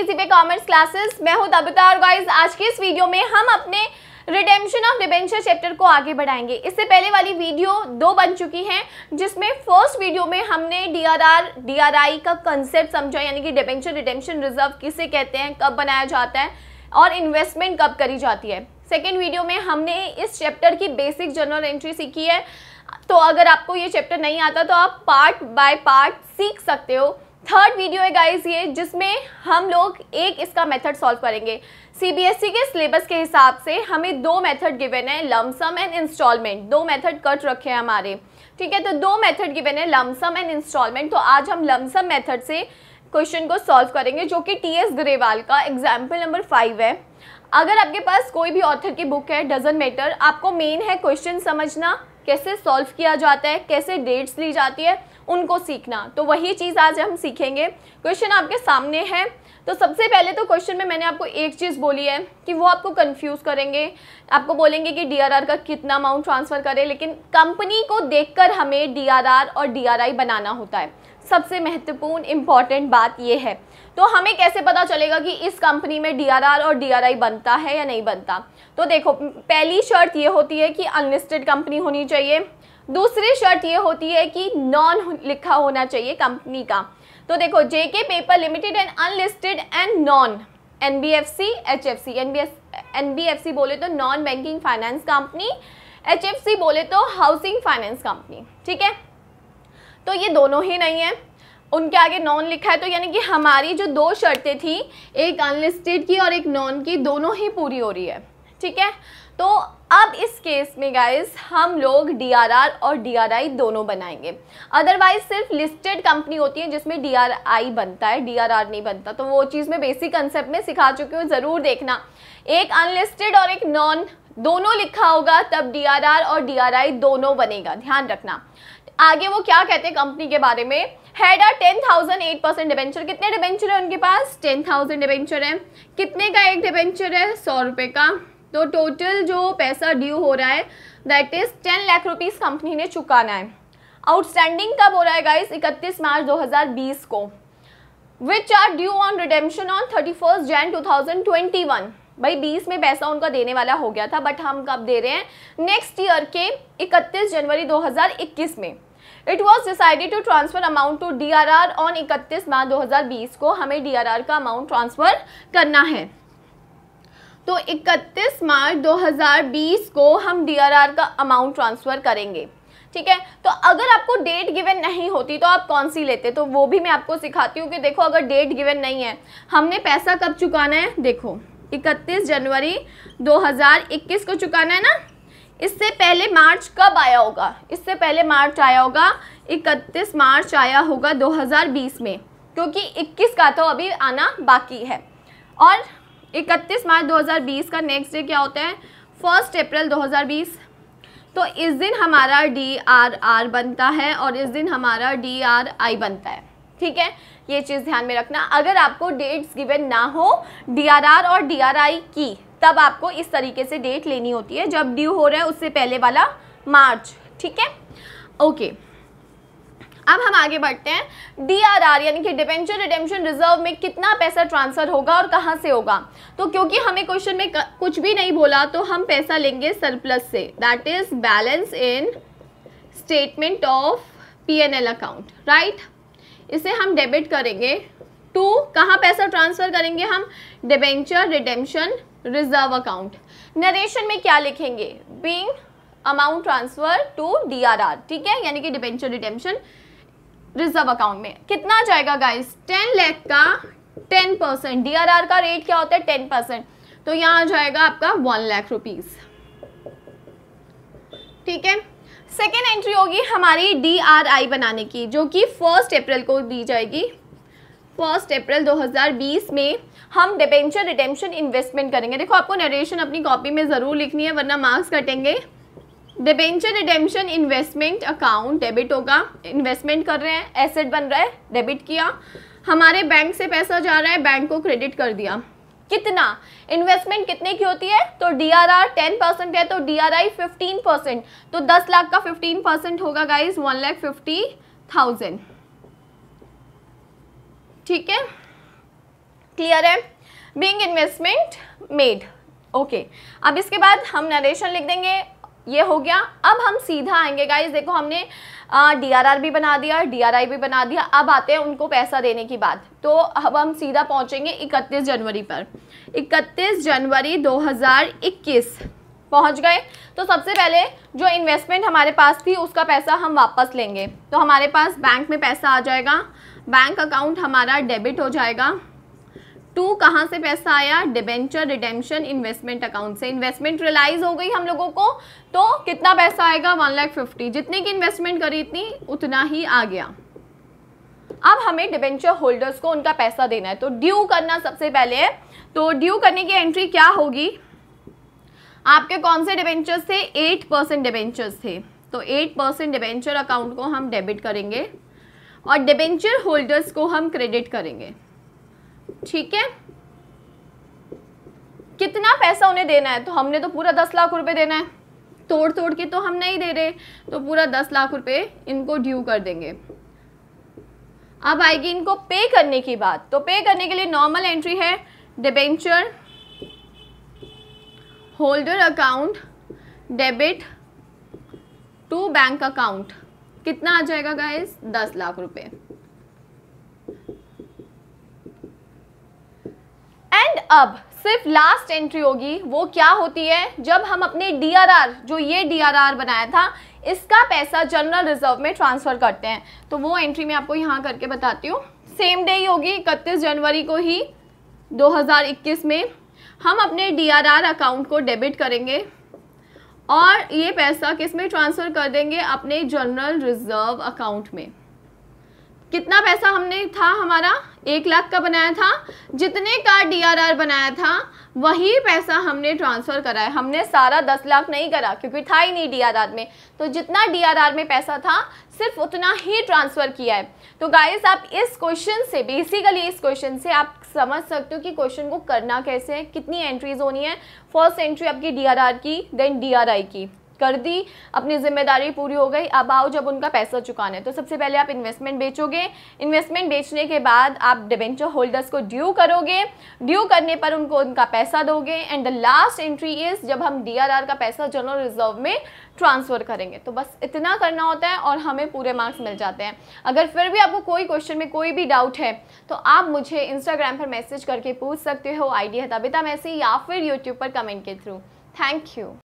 easy पे commerce classes मैं हूं तबता और गाइस आज के इस वीडियो में हम अपने रिडेम्पशन ऑफ डिबेंचर चैप्टर को आगे बढ़ाएंगे इससे पहले वाली वीडियो दो बन चुकी हैं जिसमें फर्स्ट वीडियो में हमने डीआरआर डीआरआई का कंसेप्ट समझा यानी कि डिबेंचर रिडेम्पशन रिजर्व किसे कहते हैं कब बनाया जाता है और इन्वेस्टमेंट कब करी जाती है सेकेंड वीडियो में हमने इस चैप्टर की बेसिक जनरल एंट्री सीखी है तो अगर आपको ये चैप्टर नहीं आता तो आप पार्ट बाय पार्ट सीख सकते हो थर्ड वीडियो है गाइस ये जिसमें हम लोग एक इसका मेथड सॉल्व करेंगे सीबीएसई e के सिलेबस के हिसाब से हमें दो मेथड गिवन है लमसम एंड इंस्टॉलमेंट दो मेथड कट रखे हैं हमारे ठीक है तो दो मेथड गिवन है लमसम एंड इंस्टॉलमेंट तो आज हम लमसम मेथड से क्वेश्चन को सॉल्व करेंगे जो कि टी एस ग्रेवाल का एग्जाम्पल नंबर फाइव है अगर आपके पास कोई भी ऑथर की बुक है डजेंट मैटर आपको मेन है क्वेश्चन समझना कैसे सॉल्व किया जाता है कैसे डेट्स ली जाती है उनको सीखना तो वही चीज़ आज हम सीखेंगे क्वेश्चन आपके सामने है तो सबसे पहले तो क्वेश्चन में मैंने आपको एक चीज़ बोली है कि वो आपको कंफ्यूज करेंगे आपको बोलेंगे कि डी का कितना अमाउंट ट्रांसफ़र करें लेकिन कंपनी को देखकर हमें डी और डी बनाना होता है सबसे महत्वपूर्ण इम्पॉर्टेंट बात यह है तो हमें कैसे पता चलेगा कि इस कंपनी में डीआरआर और डीआरआई बनता है या नहीं बनता तो देखो पहली शर्त ये होती है कि अनलिस्टेड कंपनी होनी चाहिए दूसरी शर्त ये होती है कि नॉन लिखा होना चाहिए कंपनी का तो देखो JK paper limited and unlisted and non N B F C H F C N B S N B F C बोले तो non banking finance company H F C बोले तो हाउसिंग फाइनेंस कंपनी ठीक है तो ये दोनों ही नहीं है उनके आगे नॉन लिखा है तो यानी कि हमारी जो दो शर्तें थी एक अनलिस्टेड की और एक नॉन की दोनों ही पूरी हो रही है ठीक है तो अब इस केस में गाइस हम लोग डीआरआर और डीआरआई दोनों बनाएंगे अदरवाइज सिर्फ लिस्टेड कंपनी होती है जिसमें डीआरआई बनता है डीआरआर नहीं बनता तो वो चीज़ मैं बेसिक कंसेप्ट में सिखा चुकी हूँ ज़रूर देखना एक अनलिस्टेड और एक नॉन दोनों लिखा होगा तब डीआरआर और डीआरआई दोनों बनेगा ध्यान रखना आगे वो क्या कहते हैं कंपनी के बारे में हेड आर ten thousand eight percent debenture कितने डिवेंचर है उनके पास टेन थाउजेंड डिवेंचर है कितने का एक डिवेंचर है सौ रुपये का तो टोटल जो पैसा ड्यू हो रहा है that is ten lakh rupees company ने चुकाना है आउटस्टैंडिंग कब हो रहा है गाइस इकतीस मार्च 2020 को which are due on redemption on thirty first Jan two thousand twenty one भाई बीस में पैसा उनका देने वाला हो गया था बट हम कब दे रहे हैं नेक्स्ट ईयर के इकतीस जनवरी दो हज़ार इक्कीस में it was decided to transfer amount to D R R on इकतीस मार्च दो हजार बीस को हमें डी आर आर का अमाउंट ट्रांसफर करना है तो इकतीस मार्च दो हजार बीस को हम डी आर आर का अमाउंट ट्रांसफर करेंगे ठीक है तो अगर आपको डेट गिवन नहीं होती तो आप कौन सी लेते तो वो भी मैं आपको सिखाती हूँ कि देखो अगर डेट गिवन नहीं है हमने पैसा कब चुकाना है देखो इकतीस जनवरी दो हजार इक्कीस को चुकाना है ना इससे पहले मार्च कब आया होगा इससे पहले मार्च आया होगा 31 मार्च आया होगा 2020 में क्योंकि 21 का तो अभी आना बाकी है और 31 मार्च 2020 का नेक्स्ट डे क्या होता है फर्स्ट अप्रैल 2020 तो इस दिन हमारा डी आर आर बनता है और इस दिन हमारा डी आर आई बनता है ठीक है ये चीज़ ध्यान में रखना अगर आपको डेट्स गिवन ना हो डी आर आर और डी आर आई की तब आपको इस तरीके से डेट लेनी होती है जब ड्यू हो रहा है उससे पहले वाला मार्च ठीक है ओके अब हम आगे बढ़ते हैं डीआरआर यानी कि डिपेंचर रिडेम्पशन रिजर्व में कितना पैसा ट्रांसफर होगा और कहां से होगा तो क्योंकि हमें क्वेश्चन में कुछ भी नहीं बोला तो हम पैसा लेंगे सरप्लस से that is balance in statement of PNL account right इसे हम डेबिट करेंगे टू कहाँ पैसा ट्रांसफर करेंगे हम debenture redemption reserve account narration में क्या लिखेंगे being amount transfer to D R R ठीक है यानी कि डिबेंचर रिडेम्शन रिजर्व अकाउंट में कितना जाएगा गाइस टेन लैख का ten percent D R R का रेट क्या होता है टेन परसेंट तो यहाँ आ जाएगा आपका वन लैख रुपीज ठीक है सेकेंड एंट्री होगी हमारी डी आर आई बनाने की जो कि फर्स्ट अप्रैल को दी जाएगी फर्स्ट अप्रैल 2020 में हम डिबेंचर रिटेंशन इन्वेस्टमेंट करेंगे देखो आपको नरेशन अपनी कॉपी में ज़रूर लिखनी है वरना मार्क्स कटेंगे debenture redemption investment account debit होगा इन्वेस्टमेंट कर रहे हैं एसेट बन रहा है डेबिट किया हमारे बैंक से पैसा जा रहा है बैंक को क्रेडिट कर दिया कितना इन्वेस्टमेंट कितने की होती है तो D R R ten percent है तो D R I fifteen percent तो दस लाख का फिफ्टीन परसेंट होगा guys one lakh fifty thousand ठीक है क्लियर है बींग इन्वेस्टमेंट मेड ओके अब इसके बाद हम नरेशन लिख देंगे ये हो गया अब हम सीधा आएंगे गाइज देखो हमने डी आर आर भी बना दिया डी आर आई भी बना दिया अब आते हैं उनको पैसा देने की बात तो अब हम सीधा पहुंचेंगे 31 जनवरी पर 31 जनवरी 2021 पहुंच गए तो सबसे पहले जो इन्वेस्टमेंट हमारे पास थी उसका पैसा हम वापस लेंगे तो हमारे पास बैंक में पैसा आ जाएगा बैंक अकाउंट हमारा डेबिट हो जाएगा टू कहाँ से पैसा आया डिबेंचर रिडेम्पशन इन्वेस्टमेंट अकाउंट से इन्वेस्टमेंट रियलाइज हो गई हम लोगों को तो कितना पैसा आएगा वन लाख फिफ्टी जितने की इन्वेस्टमेंट करी इतनी उतना ही आ गया अब हमें डिबेंचर होल्डर्स को उनका पैसा देना है तो ड्यू करना सबसे पहले है तो ड्यू करने की एंट्री क्या होगी आपके कौन से डिबेंचर्स थे एट परसेंट डिबेंचर्स थे तो एट परसेंट डिबेंचर अकाउंट को हम डेबिट करेंगे और डिबेंचर होल्डर्स को हम क्रेडिट करेंगे ठीक है कितना पैसा उन्हें देना है तो हमने तो पूरा दस लाख रुपए देना है तोड़ तोड़ के तो हम नहीं दे रहे तो पूरा दस लाख रुपए इनको ड्यू कर देंगे अब आएगी इनको पे करने की बात तो पे करने के लिए नॉर्मल एंट्री है debenture holder account debit to bank account कितना आ जाएगा गाइस दस लाख रुपए एंड अब सिर्फ लास्ट एंट्री होगी वो क्या होती है जब हम अपने डीआरआर जो ये डीआरआर बनाया था इसका पैसा जनरल रिजर्व में ट्रांसफर करते हैं तो वो एंट्री मैं आपको यहां करके बताती हूँ सेम डे ही होगी इकतीस जनवरी को ही 2021 में हम अपने डीआरआर अकाउंट को डेबिट करेंगे और ये पैसा किस में ट्रांसफ़र कर देंगे अपने जनरल रिजर्व अकाउंट में कितना पैसा हमने था हमारा एक लाख का बनाया था जितने का डीआरआर बनाया था वही पैसा हमने ट्रांसफ़र करा है हमने सारा दस लाख नहीं करा क्योंकि था ही नहीं डीआरआर में तो जितना डीआरआर में पैसा था सिर्फ उतना ही ट्रांसफ़र किया है तो गाइस आप इस क्वेश्चन से बेसिकली इस क्वेश्चन से आप समझ सकते हो कि क्वेश्चन को करना कैसे है कितनी एंट्रीज होनी है फर्स्ट एंट्री आपकी डी की देन डी की कर दी अपनी जिम्मेदारी पूरी हो गई अब आओ जब उनका पैसा चुकाना है तो सबसे पहले आप इन्वेस्टमेंट बेचोगे इन्वेस्टमेंट बेचने के बाद आप डिबेंचर होल्डर्स को ड्यू करोगे ड्यू करने पर उनको उनका पैसा दोगे and the last entry is जब हम डीआरआर का पैसा जनरल रिजर्व में ट्रांसफ़र करेंगे तो बस इतना करना होता है और हमें पूरे मार्क्स मिल जाते हैं अगर फिर भी आपको कोई क्वेश्चन में कोई भी डाउट है तो आप मुझे इंस्टाग्राम पर मैसेज करके पूछ सकते हो आईडी है तबिता मैसी या फिर यूट्यूब पर कमेंट के थ्रू थैंक यू